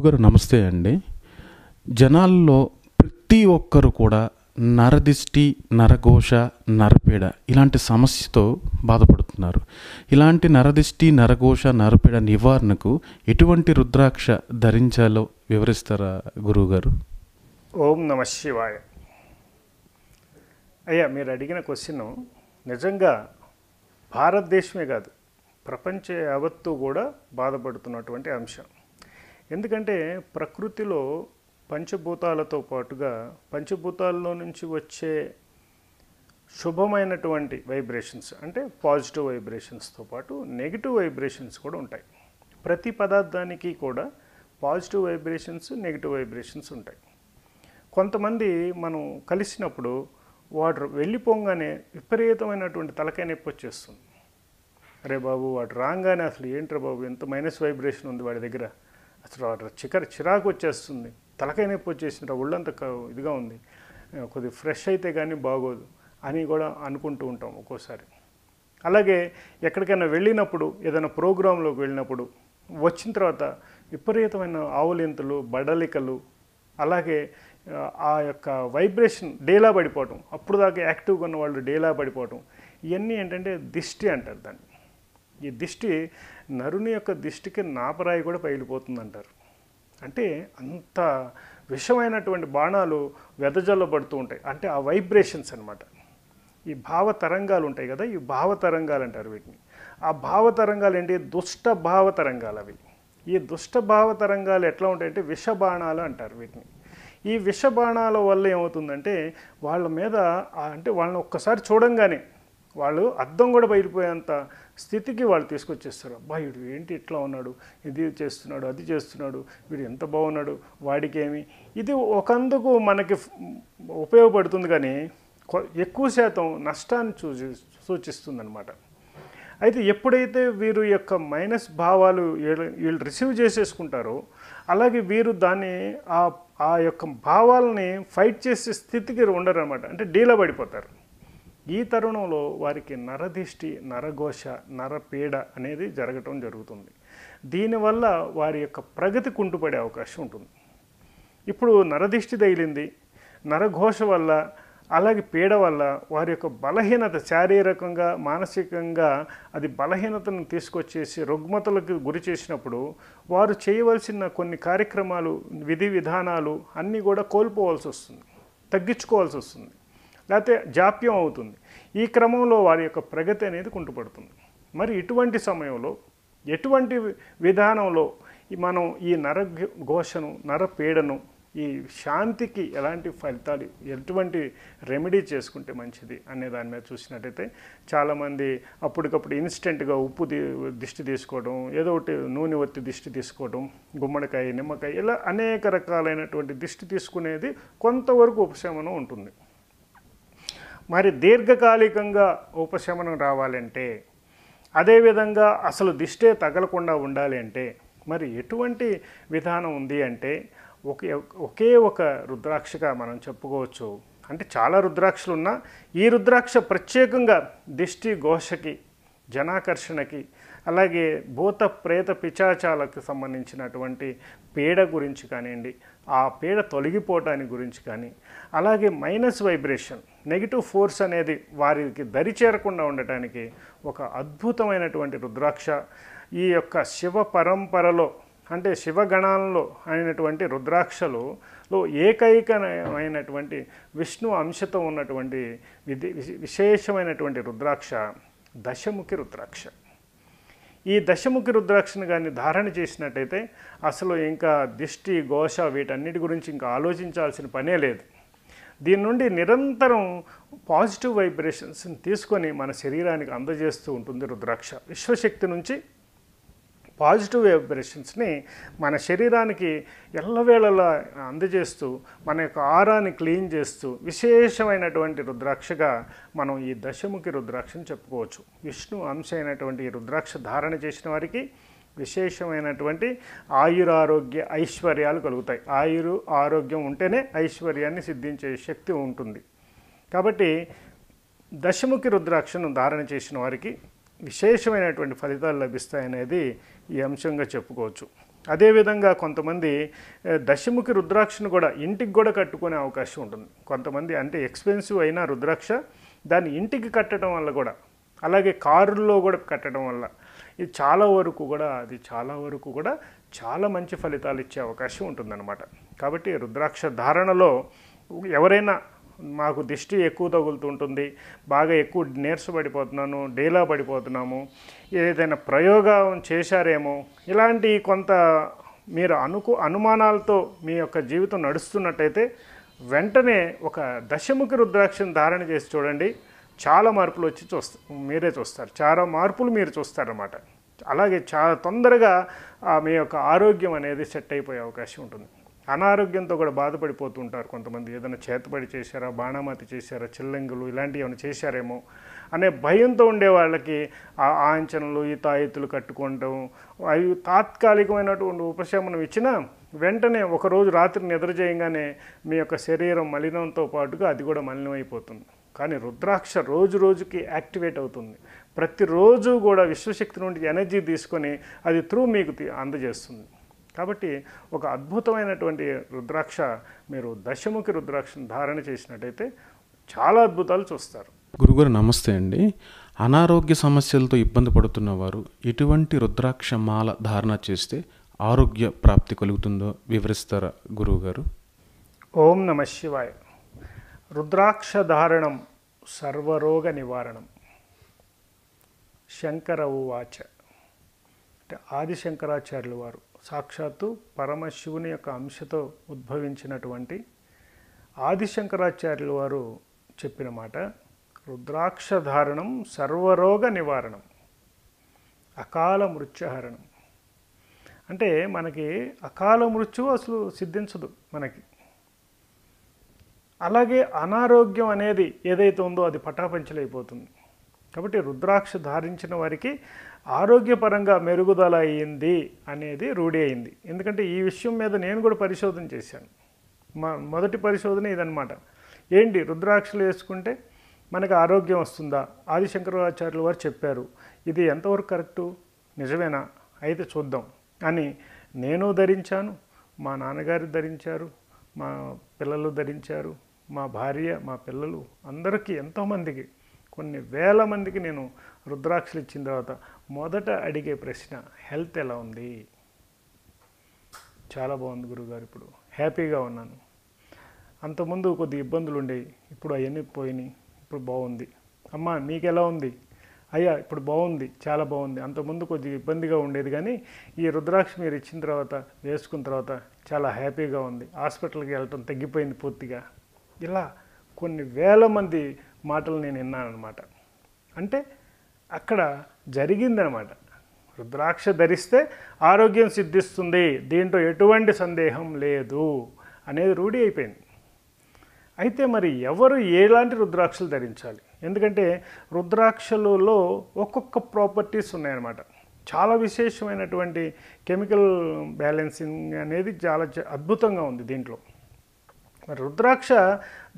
బాబు గారు నమస్తే అండి జనాల్లో ప్రతి ఒక్కరు కూడా నరదిష్టి నరఘోష నరపీడ ఇలాంటి సమస్యతో బాధపడుతున్నారు ఇలాంటి నరదిష్టి నరఘోష నరపీడ నివారణకు ఎటువంటి రుద్రాక్ష ధరించాలో వివరిస్తారా గురువుగారు ఓం నమ శివాయ అయ్యా మీరు అడిగిన క్వశ్చన్ నిజంగా భారతదేశమే కాదు ప్రపంచ యావత్తు కూడా బాధపడుతున్నటువంటి అంశం ఎందుకంటే ప్రకృతిలో పంచభూతాలతో పాటుగా పంచభూతాల్లో నుంచి వచ్చే శుభమైనటువంటి వైబ్రేషన్స్ అంటే పాజిటివ్ వైబ్రేషన్స్తో పాటు నెగిటివ్ వైబ్రేషన్స్ కూడా ఉంటాయి ప్రతి పదార్థానికి కూడా పాజిటివ్ వైబ్రేషన్స్ నెగిటివ్ వైబ్రేషన్స్ ఉంటాయి కొంతమంది మనం కలిసినప్పుడు వాడు వెళ్ళిపోగానే విపరీతమైనటువంటి తలకాయ నొప్పి వచ్చేస్తుంది అరే బాబు వాడు రాగానే అసలు ఏంట్రా బాబు ఎంత మైనస్ వైబ్రేషన్ ఉంది వాడి దగ్గర అసలు చికర చిరాకు వచ్చేస్తుంది తలకాయ నొప్పి వచ్చేసింది ఒళ్ళంతా ఇదిగా ఉంది కొద్దిగా ఫ్రెష్ అయితే కానీ బాగోదు అని కూడా అనుకుంటూ ఉంటాం ఒక్కోసారి అలాగే ఎక్కడికైనా వెళ్ళినప్పుడు ఏదైనా ప్రోగ్రాంలోకి వెళ్ళినప్పుడు వచ్చిన తర్వాత విపరీతమైన ఆవులింతలు బడలికలు అలాగే ఆ యొక్క వైబ్రేషన్ డేలా పడిపోవటం అప్పుడు దాకా యాక్టివ్గా ఉన్న వాళ్ళు డేలా పడిపోవటం ఇవన్నీ ఏంటంటే దిష్టి అంటారు దాన్ని ఈ దిష్టి నరుని యొక్క దిష్టికి నాపరాయి కూడా పగిలిపోతుంది అంటారు అంటే అంత విషమైనటువంటి బాణాలు వెదజల్లబడుతూ ఉంటాయి అంటే ఆ వైబ్రేషన్స్ అనమాట ఈ భావ తరంగాలు ఉంటాయి కదా ఈ భావ తరంగాలు అంటారు వీటిని ఆ భావ తరంగాలు ఏంటి దుష్ట భావ తరంగాలు అవి ఈ దుష్ట భావ తరంగాలు ఎట్లా ఉంటాయంటే బాణాలు అంటారు వీటిని ఈ విష బాణాల వల్ల ఏమవుతుందంటే వాళ్ళ మీద అంటే వాళ్ళని ఒక్కసారి చూడంగానే వాళ్ళు అర్థం కూడా బయటపోయేంత స్థితికి వాళ్ళు తీసుకొచ్చేస్తారు అబ్బాయి వీడు ఏంటి ఇట్లా ఉన్నాడు ఇది చేస్తున్నాడు అది చేస్తున్నాడు వీడు ఎంత బాగున్నాడు వాడికేమి ఇది ఒకందుకు మనకి ఉపయోగపడుతుంది కానీ ఎక్కువ శాతం నష్టాన్ని సూచిస్తుంది అనమాట అయితే ఎప్పుడైతే వీరు యొక్క మైనస్ భావాలు వీళ్ళు రిసీవ్ చేసేసుకుంటారో అలాగే వీరు దాన్ని ఆ ఆ యొక్క భావాలని ఫైట్ చేసే స్థితికి ఉండరు అనమాట అంటే డీలా పడిపోతారు ఈ తరుణంలో వారికి నరదిష్టి నరఘోష నరపీడ అనేది జరగటం జరుగుతుంది దీనివల్ల వారి యొక్క ప్రగతి కుంటుపడే అవకాశం ఉంటుంది ఇప్పుడు నరదిష్టి తగిలింది నరఘోష వల్ల అలాగే పీడ వల్ల వారి యొక్క బలహీనత శారీరకంగా మానసికంగా అది బలహీనతను తీసుకొచ్చేసి రుగ్మతలకు గురి చేసినప్పుడు వారు చేయవలసిన కొన్ని కార్యక్రమాలు విధి విధానాలు అన్నీ కూడా కోల్పోవాల్సి వస్తుంది తగ్గించుకోవాల్సి వస్తుంది లేకపోతే జాప్యం అవుతుంది ఈ క్రమంలో వారి యొక్క ప్రగతి అనేది కుంటుపడుతుంది మరి ఇటువంటి సమయంలో ఎటువంటి విధానంలో మనం ఈ నర ఘోషను నరపీడను ఈ శాంతికి ఎలాంటి ఫలితాలు ఎటువంటి రెమెడీ చేసుకుంటే మంచిది అనే దాని మీద చూసినట్టయితే చాలామంది అప్పటికప్పుడు ఇన్స్టెంట్గా ఉప్పు దిష్టి తీసుకోవడం ఏదో ఒకటి నూనె ఒత్తి దిష్టి తీసుకోవడం గుమ్మడికాయ నిమ్మకాయ ఇలా అనేక రకాలైనటువంటి దిష్టి తీసుకునేది కొంతవరకు ఉపశమనం ఉంటుంది మరి దీర్ఘకాలికంగా ఉపశమనం రావాలంటే అదేవిధంగా అసలు దిష్టే తగలకుండా ఉండాలి అంటే మరి ఎటువంటి విధానం ఉంది అంటే ఒకే ఒకే ఒక రుద్రాక్షగా మనం చెప్పుకోవచ్చు అంటే చాలా రుద్రాక్షలు ఉన్నా ఈ రుద్రాక్ష ప్రత్యేకంగా దిష్టి ఘోషకి జనాకర్షణకి అలాగే భూత ప్రేత పిచాచాలకు సంబంధించినటువంటి పీడ గురించి కానివ్వండి ఆ పీడ తొలగిపోవటాని గురించి కానీ అలాగే మైనస్ వైబ్రేషన్ నెగిటివ్ ఫోర్స్ అనేది వారికి దరి చేరకుండా ఉండటానికి ఒక అద్భుతమైనటువంటి రుద్రాక్ష ఈ యొక్క శివ పరంపరలో అంటే శివగణాలలో అయినటువంటి రుద్రాక్షలు లో ఏకైకమైనటువంటి విష్ణు అంశతో ఉన్నటువంటి విధి విశేషమైనటువంటి రుద్రాక్ష దశముఖి రుద్రాక్ష ఈ దశముఖి రుద్రాక్షను కానీ ధారణ చేసినట్టయితే అసలు ఇంకా దిష్టి ఘోష వీటన్నిటి గురించి ఇంకా ఆలోచించాల్సిన పనే లేదు దీని నుండి నిరంతరం పాజిటివ్ వైబ్రేషన్స్ని తీసుకొని మన శరీరానికి అందజేస్తూ ఉంటుంది రుద్రాక్ష విశ్వశక్తి నుంచి పాజిటివ్ వైబ్రేషన్స్ని మన శరీరానికి ఎల్లవేళలా అందజేస్తూ మన యొక్క ఆరాన్ని క్లీన్ చేస్తూ విశేషమైనటువంటి రుద్రాక్షగా మనం ఈ దశముఖి రుద్రాక్షను చెప్పుకోవచ్చు విష్ణు అంశ అయినటువంటి రుద్రాక్ష ధారణ చేసిన వారికి విశేషమైనటువంటి ఆయురారోగ్య ఐశ్వర్యాలు కలుగుతాయి ఆయురు ఆరోగ్యం ఉంటేనే ఐశ్వర్యాన్ని సిద్ధించే శక్తి ఉంటుంది కాబట్టి దశముఖి రుద్రాక్షను ధారణ చేసిన వారికి విశేషమైనటువంటి ఫలితాలు లభిస్తాయనేది ఈ అంశంగా చెప్పుకోవచ్చు అదేవిధంగా కొంతమంది దశముఖి రుద్రాక్షను కూడా ఇంటికి కూడా కట్టుకునే అవకాశం ఉంటుంది కొంతమంది అంటే ఎక్స్పెన్సివ్ అయిన రుద్రాక్ష దాన్ని ఇంటికి కట్టడం వల్ల కూడా అలాగే కారుల్లో కూడా కట్టడం వల్ల ఇది చాలా వరకు కూడా అది చాలా వరకు కూడా చాలా మంచి ఫలితాలు ఇచ్చే అవకాశం ఉంటుందన్నమాట కాబట్టి రుద్రాక్ష ధారణలో ఎవరైనా మాకు దిష్టి ఎక్కువ తగులుతుంటుంది బాగా ఎక్కువ నీరసపడిపోతున్నాను డేలా పడిపోతున్నాము ఏదైనా ప్రయోగం చేశారేమో ఇలాంటి కొంత మీరు అనుకు అనుమానాలతో మీ యొక్క జీవితం నడుస్తున్నట్టయితే వెంటనే ఒక దశముఖి రుద్రాక్షను ధారణ చేసి చూడండి చాలా మార్పులు వచ్చి చూస్తా మీరే చూస్తారు చాలా మార్పులు మీరు చూస్తారన్నమాట అలాగే చాలా తొందరగా మీ యొక్క ఆరోగ్యం అనేది సెట్ అయిపోయే అవకాశం ఉంటుంది అనారోగ్యంతో కూడా బాధపడిపోతుంటారు కొంతమంది ఏదైనా చేతపడి చేశారా బాణామతి చేశారా చిల్లంగులు ఇలాంటివి ఏమైనా చేశారేమో అనే భయంతో ఉండే వాళ్ళకి ఆ ఆంచనలు ఈ తాయెత్తులు కట్టుకోవడం అవి తాత్కాలికమైనటువంటి ఉపశమనం ఇచ్చినా వెంటనే ఒకరోజు రాత్రి నిద్ర చేయగానే మీ యొక్క శరీరం మలినంతో పాటుగా అది కూడా మలినమైపోతుంది కానీ రుద్రాక్ష రోజు రోజుకి యాక్టివేట్ అవుతుంది ప్రతిరోజు కూడా విశ్వశక్తి నుండి ఎనర్జీ తీసుకొని అది త్రూ మీకు అందజేస్తుంది కాబట్టి ఒక అద్భుతమైనటువంటి రుద్రాక్ష మీరు దశముఖి రుద్రాక్షను ధారణ చేసినట్టయితే చాలా అద్భుతాలు చూస్తారు గురుగారు నమస్తే అండి అనారోగ్య సమస్యలతో ఇబ్బంది పడుతున్న వారు ఎటువంటి రుద్రాక్ష మాల ధారణ చేస్తే ఆరోగ్య ప్రాప్తి కలుగుతుందో వివరిస్తారా గురువుగారు ఓం నమ శివాయ రుద్రాక్ష ధారణం సర్వరోగ నివారణం శంకర ఉవాచ అంటే ఆది వారు సాక్షాత్తు పరమశివుని యొక్క అంశతో ఉద్భవించినటువంటి ఆదిశంకరాచార్యుల వారు చెప్పిన మాట రుద్రాక్షధారణం సర్వరోగ నివారణం అకాల మృత్యుహరణం అంటే మనకి అకాల మృత్యు అసలు సిద్ధించదు మనకి అలాగే అనారోగ్యం అనేది ఏదైతే ఉందో అది పటాపంచలైపోతుంది కాబట్టి రుద్రాక్ష ధారించిన వారికి ఆరోగ్యపరంగా మెరుగుదల అయ్యింది అనేది రూఢి అయింది ఎందుకంటే ఈ విషయం మీద నేను కూడా పరిశోధన చేశాను మా మొదటి పరిశోధన ఇదనమాట ఏంటి రుద్రాక్షలు వేసుకుంటే మనకు ఆరోగ్యం వస్తుందా ఆదిశంకరాచార్యులు వారు చెప్పారు ఇది ఎంతవరకు కరెక్టు నిజమేనా అయితే చూద్దాం అని నేను ధరించాను మా నాన్నగారు ధరించారు మా పిల్లలు ధరించారు మా భార్య మా పిల్లలు అందరికీ ఎంతోమందికి కొన్ని వేల మందికి నేను రుద్రాక్షలు ఇచ్చిన తర్వాత మొదట అడిగే ప్రశ్న హెల్త్ ఎలా ఉంది చాలా బాగుంది గురుగారు ఇప్పుడు హ్యాపీగా ఉన్నాను అంతకుముందు కొద్ది ఇబ్బందులు ఉండేవి ఇప్పుడు అవన్నీ పోయినాయి ఇప్పుడు బాగుంది అమ్మ నీకు ఎలా ఉంది అయ్యా ఇప్పుడు బాగుంది చాలా బాగుంది అంతకుముందు కొద్దిగా ఇబ్బందిగా ఉండేది కానీ ఈ రుద్రాక్ష మీరు ఇచ్చిన తర్వాత వేసుకున్న తర్వాత చాలా హ్యాపీగా ఉంది హాస్పిటల్కి వెళ్ళటం తగ్గిపోయింది పూర్తిగా ఇలా కొన్ని వేల మంది మాటలు నేను విన్నానమాట అంటే అక్కడ జరిగిందనమాట రుద్రాక్ష ధరిస్తే ఆరోగ్యం సిద్ధిస్తుంది దీంట్లో ఎటువంటి సందేహం లేదు అనేది రూఢి అయిపోయింది అయితే మరి ఎవరు ఎలాంటి రుద్రాక్షలు ధరించాలి ఎందుకంటే రుద్రాక్షలలో ఒక్కొక్క ప్రాపర్టీస్ ఉన్నాయన్నమాట చాలా విశేషమైనటువంటి కెమికల్ బ్యాలెన్సింగ్ అనేది చాలా అద్భుతంగా ఉంది దీంట్లో మరి రుద్రాక్ష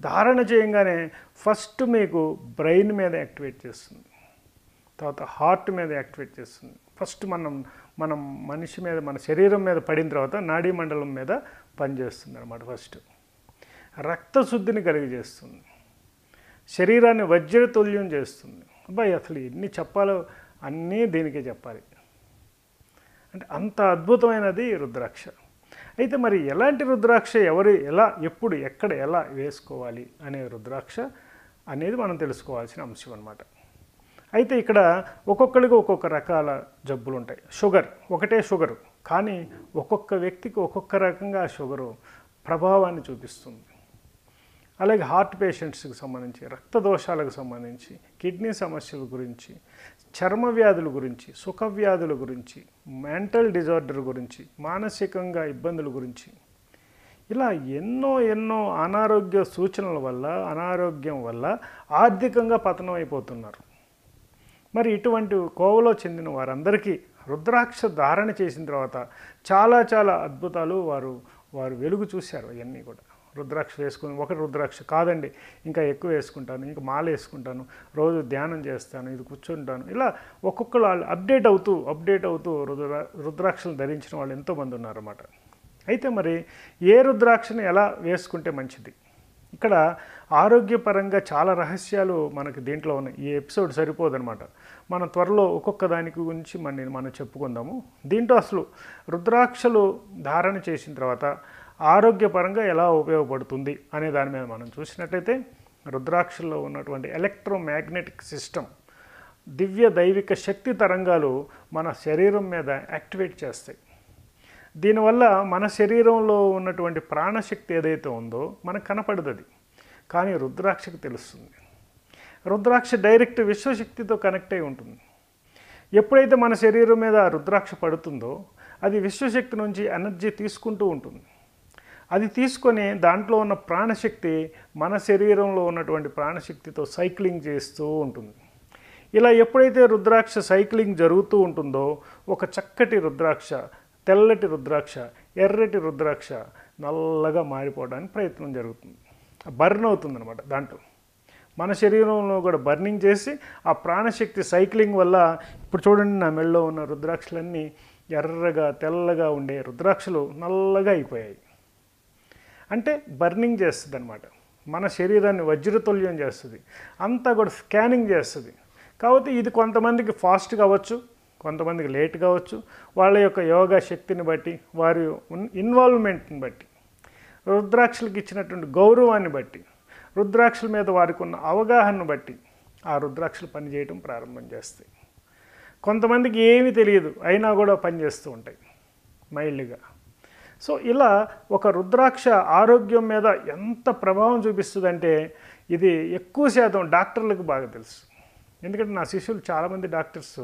ధారణ చేయంగానే ఫస్ట్ మీకు బ్రెయిన్ మీద యాక్టివేట్ చేస్తుంది తర్వాత హార్ట్ మీద యాక్టివేట్ చేస్తుంది ఫస్ట్ మనం మనం మనిషి మీద మన శరీరం మీద పడిన తర్వాత నాడీ మండలం మీద పనిచేస్తుంది అనమాట ఫస్ట్ రక్తశుద్ధిని కలిగజేస్తుంది శరీరాన్ని వజ్రతుల్యం చేస్తుంది అబ్బాయి అసలు ఎన్ని చెప్పాలో అన్నీ దీనికే చెప్పాలి అంటే అంత అద్భుతమైనది రుద్రాక్ష అయితే మరి ఎలాంటి రుద్రాక్ష ఎవరు ఎలా ఎప్పుడు ఎక్కడ ఎలా వేసుకోవాలి అనే రుద్రాక్ష అనేది మనం తెలుసుకోవాల్సిన అంశం అనమాట అయితే ఇక్కడ ఒక్కొక్కరికి ఒక్కొక్క రకాల జబ్బులు ఉంటాయి షుగర్ ఒకటే షుగరు కానీ ఒక్కొక్క వ్యక్తికి ఒక్కొక్క రకంగా షుగరు ప్రభావాన్ని చూపిస్తుంది అలాగే హార్ట్ పేషెంట్స్కి సంబంధించి రక్త దోషాలకు సంబంధించి కిడ్నీ సమస్యల గురించి చర్మ వ్యాధుల గురించి సుఖ వ్యాధుల గురించి మెంటల్ డిజార్డర్ గురించి మానసికంగా ఇబ్బందుల గురించి ఇలా ఎన్నో ఎన్నో అనారోగ్య సూచనల వల్ల అనారోగ్యం వల్ల ఆర్థికంగా పతనం అయిపోతున్నారు మరి ఇటువంటి కోవలో చెందిన వారందరికీ రుద్రాక్ష ధారణ చేసిన తర్వాత చాలా చాలా అద్భుతాలు వారు వారు వెలుగు చూశారు అవన్నీ కూడా రుద్రాక్ష వేసుకుని ఒకటి రుద్రాక్ష కాదండి ఇంకా ఎక్కువ వేసుకుంటాను ఇంకా మాల వేసుకుంటాను రోజు ధ్యానం చేస్తాను ఇది కూర్చుంటాను ఇలా ఒక్కొక్కరు వాళ్ళు అప్డేట్ అవుతూ అప్డేట్ అవుతూ రుద్రా రుద్రాక్షలు ధరించిన వాళ్ళు ఎంతోమంది ఉన్నారన్నమాట అయితే మరి ఏ రుద్రాక్షని ఎలా వేసుకుంటే మంచిది ఇక్కడ ఆరోగ్యపరంగా చాలా రహస్యాలు మనకి దీంట్లో ఉన్నాయి ఈ ఎపిసోడ్ సరిపోదనమాట మనం త్వరలో ఒక్కొక్క దానికి గురించి మన మనం చెప్పుకుందాము దీంట్లో అసలు రుద్రాక్షలు ధారణ చేసిన తర్వాత ఆరోగ్యపరంగా ఎలా ఉపయోగపడుతుంది అనే దాని మీద మనం చూసినట్లయితే రుద్రాక్షల్లో ఉన్నటువంటి ఎలక్ట్రోమాగ్నెటిక్ సిస్టమ్ దివ్య దైవిక శక్తి తరంగాలు మన శరీరం మీద యాక్టివేట్ చేస్తాయి దీనివల్ల మన శరీరంలో ఉన్నటువంటి ప్రాణశక్తి ఏదైతే ఉందో మనకు కనపడదు అది కానీ రుద్రాక్షకు తెలుస్తుంది రుద్రాక్ష డైరెక్ట్ విశ్వశక్తితో కనెక్ట్ అయి ఉంటుంది ఎప్పుడైతే మన శరీరం మీద రుద్రాక్ష పడుతుందో అది విశ్వశక్తి నుంచి ఎనర్జీ తీసుకుంటూ ఉంటుంది అది తీసుకొని దాంట్లో ఉన్న ప్రాణశక్తి మన శరీరంలో ఉన్నటువంటి ప్రాణశక్తితో సైక్లింగ్ చేస్తూ ఉంటుంది ఇలా ఎప్పుడైతే రుద్రాక్ష సైక్లింగ్ జరుగుతూ ఉంటుందో ఒక చక్కటి రుద్రాక్ష తెల్లటి రుద్రాక్ష ఎర్రటి రుద్రాక్ష నల్లగా మారిపోవడానికి ప్రయత్నం జరుగుతుంది బర్న్ అనమాట దాంట్లో మన శరీరంలో కూడా బర్నింగ్ చేసి ఆ ప్రాణశక్తి సైక్లింగ్ వల్ల ఇప్పుడు చూడండి నా మెళ్ళలో ఉన్న రుద్రాక్షలన్నీ ఎర్రగా తెల్లగా ఉండే రుద్రాక్షలు నల్లగా అయిపోయాయి అంటే బర్నింగ్ చేస్తుంది అనమాట మన శరీరాన్ని వజ్రతుల్యం చేస్తుంది అంతా కూడా స్కానింగ్ చేస్తుంది కాబట్టి ఇది కొంతమందికి ఫాస్ట్ కావచ్చు కొంతమందికి లేట్ కావచ్చు వాళ్ళ యొక్క యోగా శక్తిని బట్టి వారి ఇన్వాల్వ్మెంట్ని బట్టి రుద్రాక్షలకు ఇచ్చినటువంటి గౌరవాన్ని బట్టి రుద్రాక్షల మీద వారికి ఉన్న అవగాహనను బట్టి ఆ రుద్రాక్షలు పనిచేయడం ప్రారంభం చేస్తాయి కొంతమందికి ఏమీ తెలియదు అయినా కూడా పనిచేస్తూ ఉంటాయి మైల్డ్గా సో ఇలా ఒక రుద్రాక్ష ఆరోగ్యం మీద ఎంత ప్రభావం చూపిస్తుందంటే ఇది ఎక్కువ శాతం డాక్టర్లకు బాగా తెలుసు ఎందుకంటే నా శిష్యులు చాలామంది డాక్టర్స్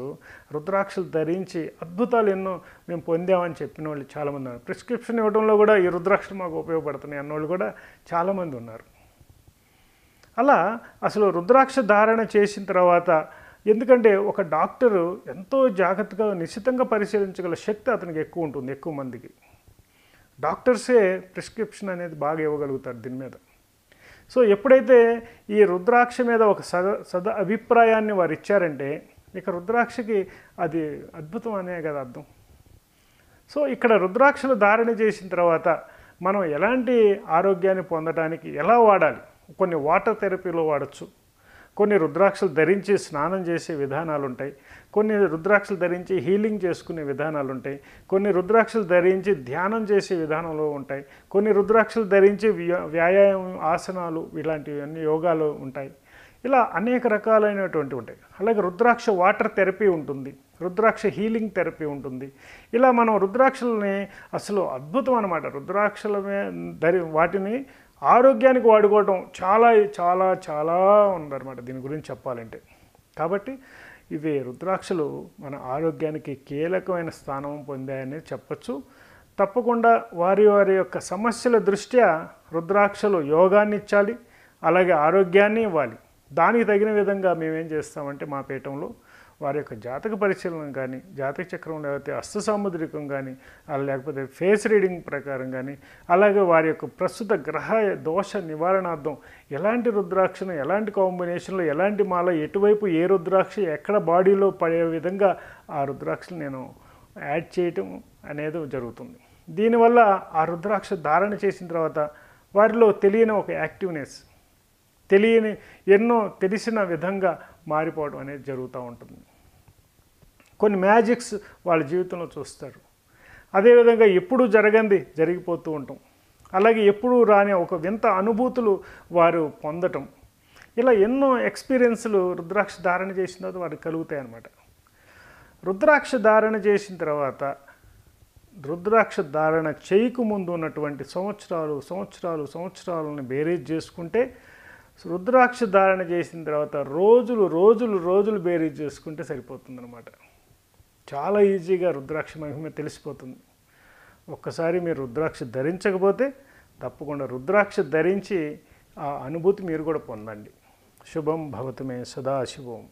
రుద్రాక్షలు ధరించి అద్భుతాలు ఎన్నో మేము పొందామని చెప్పిన వాళ్ళు చాలామంది ఉన్నారు ప్రిస్క్రిప్షన్ ఇవ్వడంలో కూడా ఈ రుద్రాక్షలు మాకు ఉపయోగపడుతున్నాయి అన్నోళ్ళు కూడా చాలామంది ఉన్నారు అలా అసలు రుద్రాక్ష ధారణ చేసిన తర్వాత ఎందుకంటే ఒక డాక్టరు ఎంతో జాగ్రత్తగా నిశ్చితంగా పరిశీలించగల శక్తి అతనికి ఎక్కువ ఉంటుంది ఎక్కువ మందికి డాక్టర్సే ప్రిస్క్రిప్షన్ అనేది బాగా ఇవ్వగలుగుతారు దీని మీద సో ఎప్పుడైతే ఈ రుద్రాక్ష మీద ఒక సద సద అభిప్రాయాన్ని వారు ఇచ్చారంటే ఇక రుద్రాక్షకి అది అద్భుతం అనే కదా అర్థం సో ఇక్కడ రుద్రాక్షలు ధారణ చేసిన తర్వాత మనం ఎలాంటి ఆరోగ్యాన్ని పొందడానికి ఎలా వాడాలి కొన్ని వాటర్ థెరపీలో వాడచ్చు కొన్ని రుద్రాక్షలు ధరించి స్నానం చేసే విధానాలు ఉంటాయి కొన్ని రుద్రాక్షలు ధరించి హీలింగ్ చేసుకునే విధానాలు ఉంటాయి కొన్ని రుద్రాక్షలు ధరించి ధ్యానం చేసే విధానంలో ఉంటాయి కొన్ని రుద్రాక్షలు ధరించి వ్యాయామం ఆసనాలు ఇలాంటివన్నీ యోగాలు ఉంటాయి ఇలా అనేక రకాలైనటువంటి ఉంటాయి అలాగే రుద్రాక్ష వాటర్ థెరపీ ఉంటుంది రుద్రాక్ష హీలింగ్ థెరపీ ఉంటుంది ఇలా మనం రుద్రాక్షలని అసలు అద్భుతం అనమాట రుద్రాక్షలమే ధరి వాటిని ఆరోగ్యానికి వాడుకోవటం చాలా చాలా చాలా ఉందన్నమాట దీని గురించి చెప్పాలంటే కాబట్టి ఇవి రుద్రాక్షలు మన ఆరోగ్యానికి కీలకమైన స్థానం పొందాయని చెప్పచ్చు తప్పకుండా వారి వారి యొక్క సమస్యల దృష్ట్యా రుద్రాక్షలు యోగాన్ని ఇచ్చాలి అలాగే ఆరోగ్యాన్ని ఇవ్వాలి దానికి తగిన విధంగా మేమేం చేస్తామంటే మా పీఠంలో వారి యొక్క జాతక పరిశీలన కానీ జాతక చక్రం లేకపోతే అస్త సాముద్రికం కానీ లేకపోతే ఫేస్ రీడింగ్ ప్రకారం కానీ అలాగే వారి యొక్క ప్రస్తుత గ్రహ దోష నివారణార్థం ఎలాంటి రుద్రాక్షను ఎలాంటి కాంబినేషన్లో ఎలాంటి మాల ఎటువైపు ఏ రుద్రాక్ష ఎక్కడ బాడీలో పడే విధంగా ఆ రుద్రాక్షను నేను యాడ్ చేయటం అనేది జరుగుతుంది దీనివల్ల ఆ రుద్రాక్ష ధారణ చేసిన తర్వాత వారిలో తెలియని ఒక యాక్టివ్నెస్ తెలియని ఎన్నో తెలిసిన విధంగా మారిపోవడం అనేది జరుగుతూ ఉంటుంది కొన్ని మ్యాజిక్స్ వాళ్ళ జీవితంలో చూస్తారు అదేవిధంగా ఎప్పుడూ జరగంది జరిగిపోతూ ఉంటాం అలాగే ఎప్పుడూ రాని ఒక వింత అనుభూతులు వారు పొందటం ఇలా ఎన్నో ఎక్స్పీరియన్స్లు రుద్రాక్ష ధారణ చేసిన తర్వాత వారికి కలుగుతాయి అన్నమాట రుద్రాక్ష ధారణ చేసిన తర్వాత రుద్రాక్ష ధారణ చేయకముందు ఉన్నటువంటి సంవత్సరాలు సంవత్సరాలు సంవత్సరాలను బేరీజ్ చేసుకుంటే రుద్రాక్ష ధారణ చేసిన తర్వాత రోజులు రోజులు రోజులు బేరీజ్ చేసుకుంటే సరిపోతుందన్నమాట చాలా ఈజీగా రుద్రాక్ష మహిమ తెలిసిపోతుంది ఒక్కసారి మీరు రుద్రాక్ష ధరించకపోతే తప్పకుండా రుద్రాక్ష ధరించి ఆ అనుభూతి మీరు కూడా పొందండి శుభం భవతమే సదాశివం